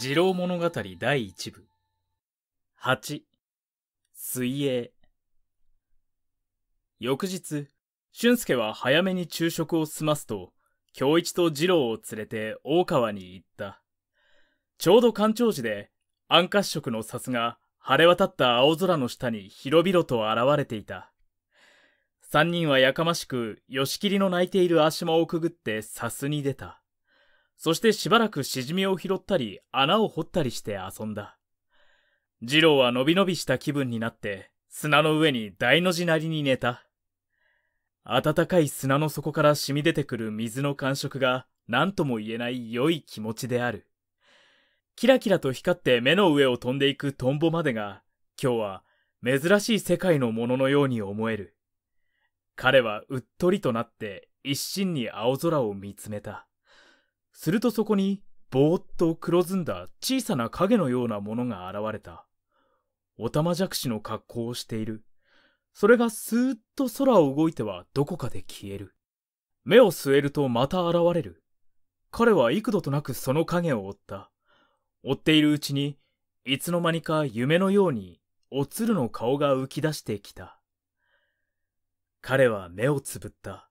二郎物語第1部。8、水泳。翌日、俊介は早めに昼食を済ますと、京一と二郎を連れて大川に行った。ちょうど干潮時で、暗褐色のさすが晴れ渡った青空の下に広々と現れていた。三人はやかましく、吉切の泣いている足間をくぐってさすに出た。そしてしばらくしじみを拾ったり、穴を掘ったりして遊んだ。次郎はのびのびした気分になって、砂の上に大の字なりに寝た。暖かい砂の底から染み出てくる水の感触が何とも言えない良い気持ちである。キラキラと光って目の上を飛んでいくトンボまでが、今日は珍しい世界のもののように思える。彼はうっとりとなって一心に青空を見つめた。するとそこに、ぼーっと黒ずんだ小さな影のようなものが現れた。おたまじゃくしの格好をしている。それがスーッと空を動いてはどこかで消える。目を据えるとまた現れる。彼は幾度となくその影を追った。追っているうちに、いつの間にか夢のように、おつるの顔が浮き出してきた。彼は目をつぶった。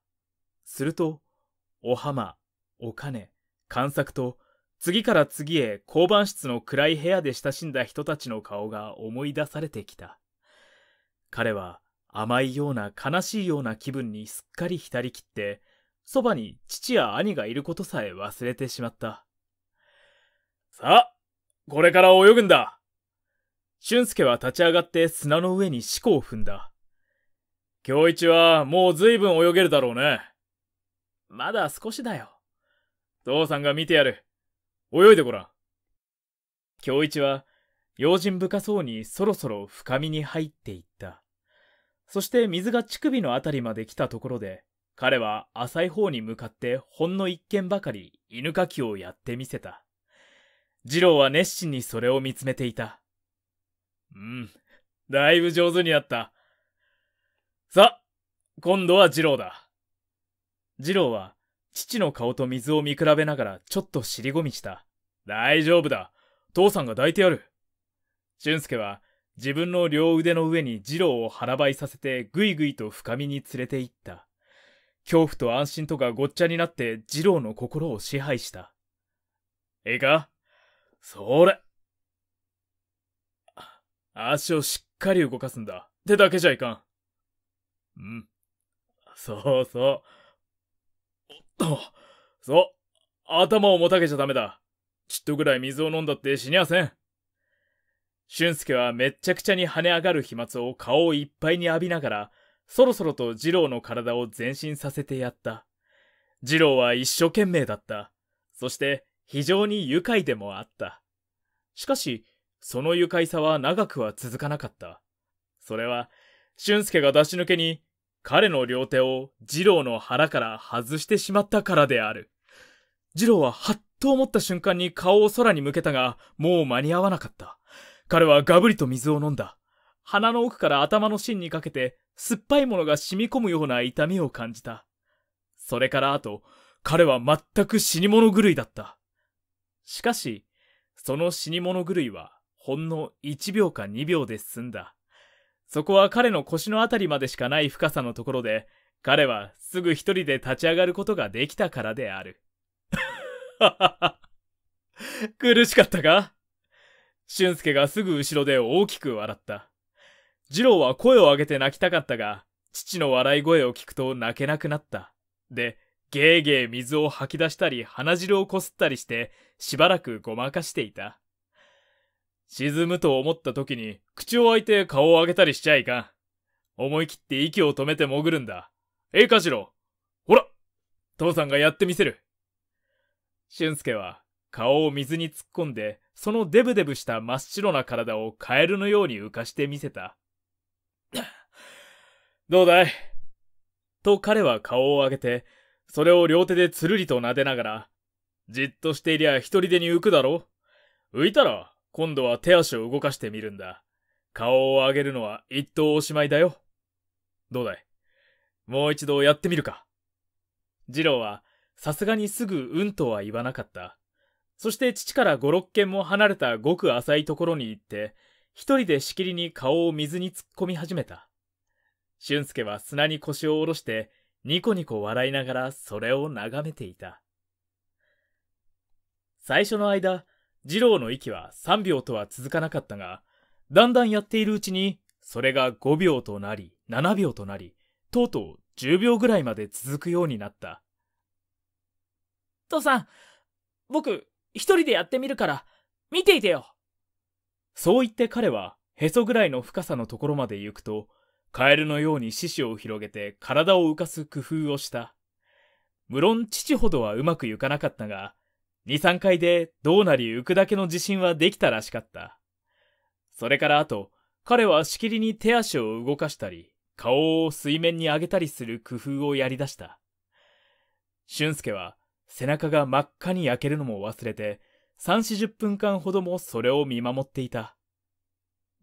すると、お浜、お金、観察と次から次へ交番室の暗い部屋で親しんだ人たちの顔が思い出されてきた。彼は甘いような悲しいような気分にすっかり浸りきって、そばに父や兄がいることさえ忘れてしまった。さあ、これから泳ぐんだ俊介は立ち上がって砂の上に四股を踏んだ。京一はもう随分泳げるだろうね。まだ少しだよ。父さんが見てやる。泳いでごらん。京一は、用心深そうにそろそろ深みに入っていった。そして水が乳首のあたりまで来たところで、彼は浅い方に向かってほんの一軒ばかり犬かきをやってみせた。次郎は熱心にそれを見つめていた。うん、だいぶ上手になった。さ、今度は次郎だ。次郎は父の顔と水を見比べながらちょっと尻込みした。大丈夫だ。父さんが抱いてやる。俊介は自分の両腕の上に二郎を腹ばいさせてぐいぐいと深みに連れて行った。恐怖と安心とがごっちゃになって二郎の心を支配した。ええかそれ。足をしっかり動かすんだ。手だけじゃいかん。うん。そうそう。と、そう。頭をもたげちゃダメだ。ちっとぐらい水を飲んだって死にゃせん。俊介はめっちゃくちゃに跳ね上がる飛沫を顔をいっぱいに浴びながら、そろそろと二郎の体を前進させてやった。二郎は一生懸命だった。そして非常に愉快でもあった。しかし、その愉快さは長くは続かなかった。それは、俊介が出し抜けに彼の両手を二郎の腹から外してしまったからである。二郎ははっと思った瞬間に顔を空に向けたが、もう間に合わなかった。彼はガブリと水を飲んだ。鼻の奥から頭の芯にかけて、酸っぱいものが染み込むような痛みを感じた。それからあと、彼は全く死に物狂いだった。しかし、その死に物狂いは、ほんの一秒か二秒で済んだ。そこは彼の腰のあたりまでしかない深さのところで、彼はすぐ一人で立ち上がることができたからである。苦しかったか俊介がすぐ後ろで大きく笑った。次郎は声を上げて泣きたかったが、父の笑い声を聞くと泣けなくなった。で、ゲーゲー水を吐き出したり鼻汁をこすったりして、しばらくごまかしていた。沈むと思った時に口を開いて顔を上げたりしちゃいかん。思い切って息を止めて潜るんだ。ええかしろほら父さんがやってみせる俊介は顔を水に突っ込んで、そのデブデブした真っ白な体をカエルのように浮かしてみせた。どうだいと彼は顔を上げて、それを両手でつるりと撫でながら、じっとしていりゃ一人でに浮くだろ浮いたら今度は手足を動かしてみるんだ。顔を上げるのは一等おしまいだよ。どうだいもう一度やってみるか。次郎は、さすがにすぐうんとは言わなかった。そして父から五六軒も離れたごく浅いところに行って、一人でしきりに顔を水に突っ込み始めた。俊介は砂に腰を下ろして、ニコニコ笑いながらそれを眺めていた。最初の間、二郎の息は3秒とは続かなかったが、だんだんやっているうちに、それが5秒となり、7秒となり、とうとう10秒ぐらいまで続くようになった。父さん、僕、一人でやってみるから、見ていてよ。そう言って彼は、へそぐらいの深さのところまで行くと、カエルのように獅子を広げて体を浮かす工夫をした。無論父ほどはうまくいかなかったが、2、3回でどうなり浮くだけの自信はできたらしかった。それからあと、彼はしきりに手足を動かしたり、顔を水面に上げたりする工夫をやりだした。俊介は背中が真っ赤に焼けるのも忘れて、3、40分間ほどもそれを見守っていた。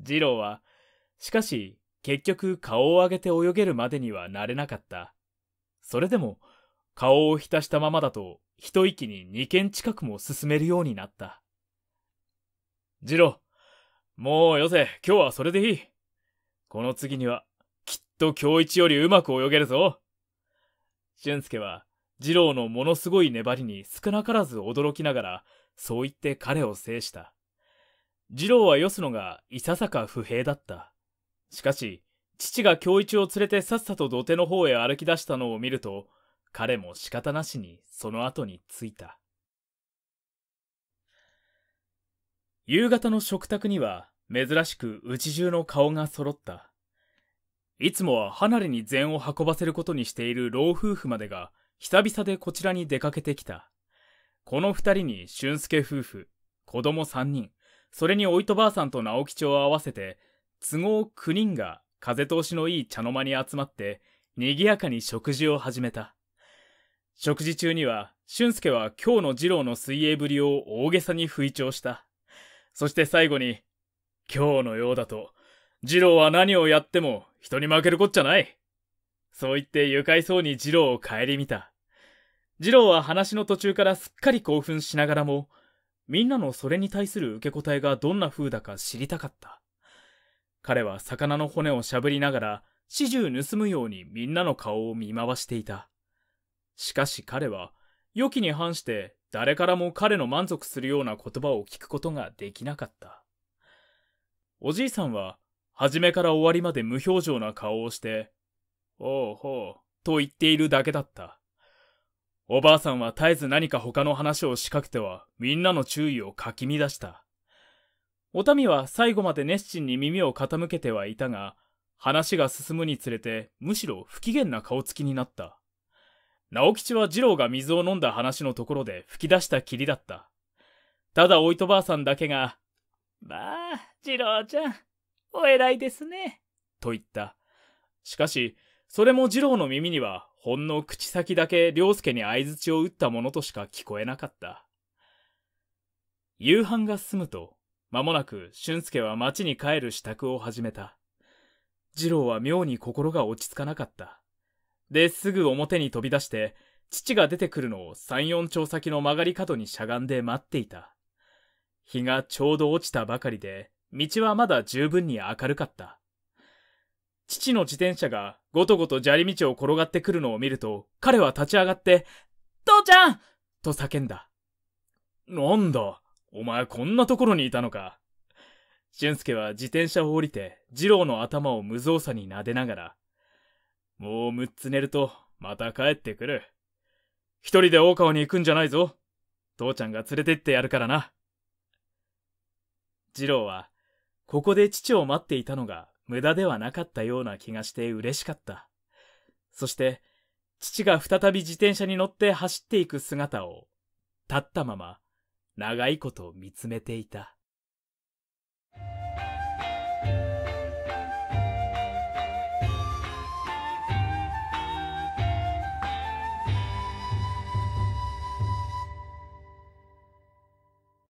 次郎は、しかし結局顔を上げて泳げるまでにはなれなかった。それでも、顔を浸したままだと一息に二軒近くも進めるようになった。次郎、もうよせ、今日はそれでいい。この次には、きっと今日一よりうまく泳げるぞ。俊介は、二郎のものすごい粘りに少なからず驚きながら、そう言って彼を制した。次郎はよすのがいささか不平だった。しかし、父が京一を連れてさっさと土手の方へ歩き出したのを見ると、彼も仕方なしにその後に着いた。夕方の食卓には珍しくうち中の顔が揃った。いつもは離れに禅を運ばせることにしている老夫婦までが久々でこちらに出かけてきた。この二人に俊介夫婦、子供三人、それにおいとばあさんと直吉を合わせて、都合九人が風通しのいい茶の間に集まって、賑やかに食事を始めた。食事中には、俊介は今日の二郎の水泳ぶりを大げさに吹聴した。そして最後に、今日のようだと、二郎は何をやっても人に負けるこっちゃない。そう言って愉快そうに二郎を顧みた。二郎は話の途中からすっかり興奮しながらも、みんなのそれに対する受け答えがどんな風だか知りたかった。彼は魚の骨をしゃぶりながら、始終盗むようにみんなの顔を見回していた。しかし彼は、良きに反して誰からも彼の満足するような言葉を聞くことができなかった。おじいさんは、初めから終わりまで無表情な顔をして、おうほう、と言っているだけだった。おばあさんは絶えず何か他の話を仕掛けては、みんなの注意をかき乱した。おたみは最後まで熱心に耳を傾けてはいたが、話が進むにつれて、むしろ不機嫌な顔つきになった。直吉は二郎が水を飲んだ話のところで吹き出したきりだった。ただ、おいとばあさんだけが、まあ、二郎ちゃん、お偉いですね。と言った。しかし、それも二郎の耳には、ほんの口先だけ良介に相槌を打ったものとしか聞こえなかった。夕飯が済むと、間もなく俊介は町に帰る支度を始めた。二郎は妙に心が落ち着かなかった。で、すぐ表に飛び出して、父が出てくるのを3、4丁先の曲がり角にしゃがんで待っていた。日がちょうど落ちたばかりで、道はまだ十分に明るかった。父の自転車がごとごと砂利道を転がってくるのを見ると、彼は立ち上がって、父ちゃんと叫んだ。なんだ、お前こんなところにいたのか。俊介は自転車を降りて、二郎の頭を無造作に撫でながら、もう6つ寝ると、また帰ってくる。一人で大川に行くんじゃないぞ。父ちゃんが連れてってやるからな。次郎は、ここで父を待っていたのが無駄ではなかったような気がして嬉しかった。そして、父が再び自転車に乗って走っていく姿を、立ったまま、長いこと見つめていた。